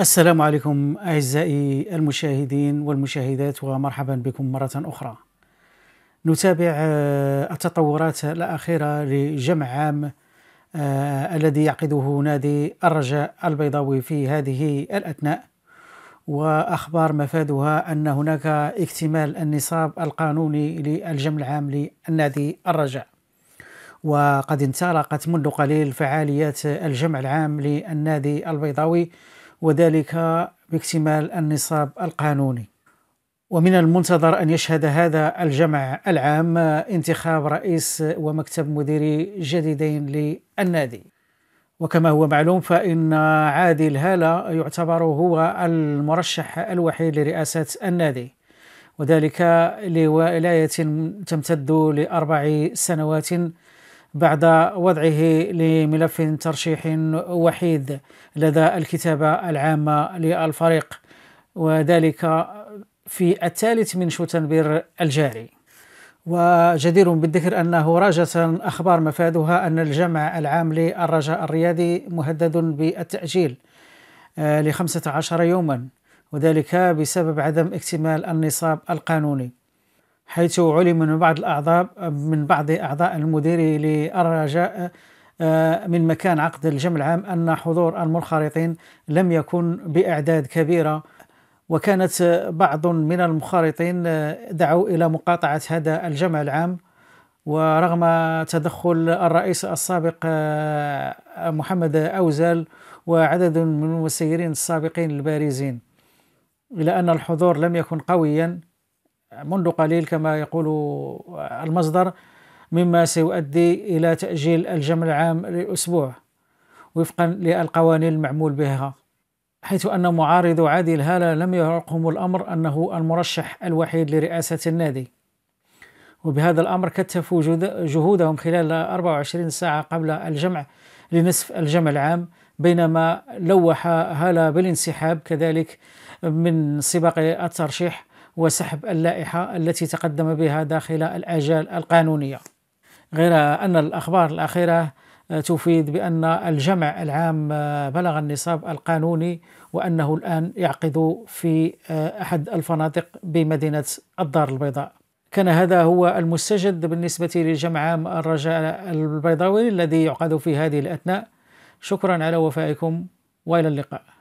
السلام عليكم اعزائي المشاهدين والمشاهدات ومرحبا بكم مره اخرى. نتابع آه، التطورات الاخيره لجمع عام آه، الذي يعقده نادي الرجاء البيضاوي في هذه الاثناء واخبار مفادها ان هناك اكتمال النصاب القانوني للجمع العام للنادي الرجاء. وقد انطلقت منذ قليل فعاليات الجمع العام للنادي البيضاوي وذلك باكتمال النصاب القانوني ومن المنتظر أن يشهد هذا الجمع العام انتخاب رئيس ومكتب مديري جديدين للنادي وكما هو معلوم فإن عادل هالة يعتبر هو المرشح الوحيد لرئاسة النادي وذلك لولاية تمتد لأربع سنوات بعد وضعه لملف ترشيح وحيد لدى الكتابة العامة للفريق وذلك في الثالث من شتنبر الجاري وجدير بالذكر أنه راجة أخبار مفادها أن الجمع العام للرجاء الرياضي مهدد بالتأجيل آه، لخمسة عشر يوما وذلك بسبب عدم اكتمال النصاب القانوني حيث علم من بعض الأعضاء من بعض أعضاء المدير للرجاء آه، من مكان عقد الجمع العام أن حضور المنخرطين لم يكن بأعداد كبيرة وكانت بعض من المنخرطين آه، دعوا إلى مقاطعة هذا الجمع العام ورغم تدخل الرئيس السابق آه، محمد أوزال وعدد من المسيرين السابقين البارزين إلى أن الحضور لم يكن قويا منذ قليل كما يقول المصدر مما سيؤدي إلى تأجيل الجمع العام لأسبوع وفقا للقوانين المعمول بها حيث أن معارضو عادي الهالة لم يرقهم الأمر أنه المرشح الوحيد لرئاسة النادي وبهذا الأمر كثفوا جهودهم خلال 24 ساعة قبل الجمع لنصف الجمع العام بينما لوح هالة بالانسحاب كذلك من سباق الترشيح وسحب اللائحة التي تقدم بها داخل الآجال القانونية غير أن الأخبار الأخيرة آه، تفيد بأن الجمع العام آه، بلغ النصاب القانوني وأنه الآن يعقد في آه، أحد الفنادق بمدينة الدار البيضاء كان هذا هو المستجد بالنسبة للجمع عام الرجاء البيضاوي الذي يعقد في هذه الأثناء شكرا على وفائكم وإلى اللقاء